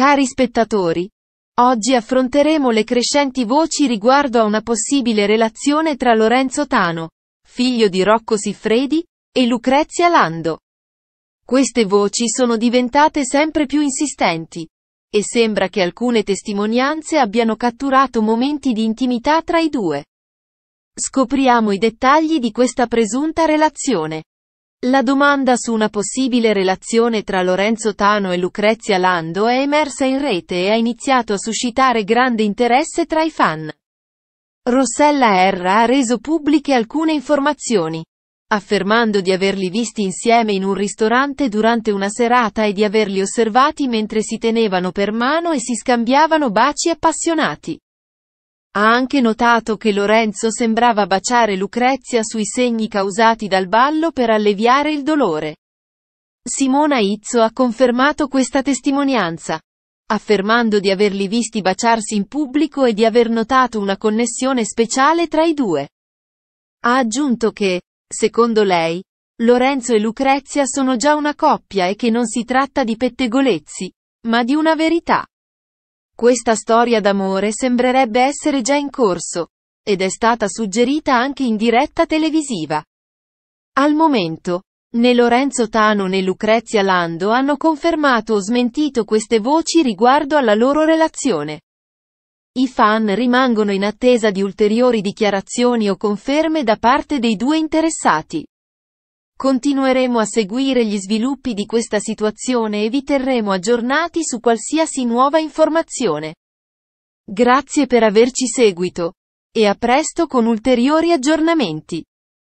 Cari spettatori, oggi affronteremo le crescenti voci riguardo a una possibile relazione tra Lorenzo Tano, figlio di Rocco Siffredi, e Lucrezia Lando. Queste voci sono diventate sempre più insistenti, e sembra che alcune testimonianze abbiano catturato momenti di intimità tra i due. Scopriamo i dettagli di questa presunta relazione. La domanda su una possibile relazione tra Lorenzo Tano e Lucrezia Lando è emersa in rete e ha iniziato a suscitare grande interesse tra i fan. Rossella Erra ha reso pubbliche alcune informazioni, affermando di averli visti insieme in un ristorante durante una serata e di averli osservati mentre si tenevano per mano e si scambiavano baci appassionati. Ha anche notato che Lorenzo sembrava baciare Lucrezia sui segni causati dal ballo per alleviare il dolore. Simona Izzo ha confermato questa testimonianza, affermando di averli visti baciarsi in pubblico e di aver notato una connessione speciale tra i due. Ha aggiunto che, secondo lei, Lorenzo e Lucrezia sono già una coppia e che non si tratta di pettegolezzi, ma di una verità. Questa storia d'amore sembrerebbe essere già in corso, ed è stata suggerita anche in diretta televisiva. Al momento, né Lorenzo Tano né Lucrezia Lando hanno confermato o smentito queste voci riguardo alla loro relazione. I fan rimangono in attesa di ulteriori dichiarazioni o conferme da parte dei due interessati. Continueremo a seguire gli sviluppi di questa situazione e vi terremo aggiornati su qualsiasi nuova informazione. Grazie per averci seguito. E a presto con ulteriori aggiornamenti.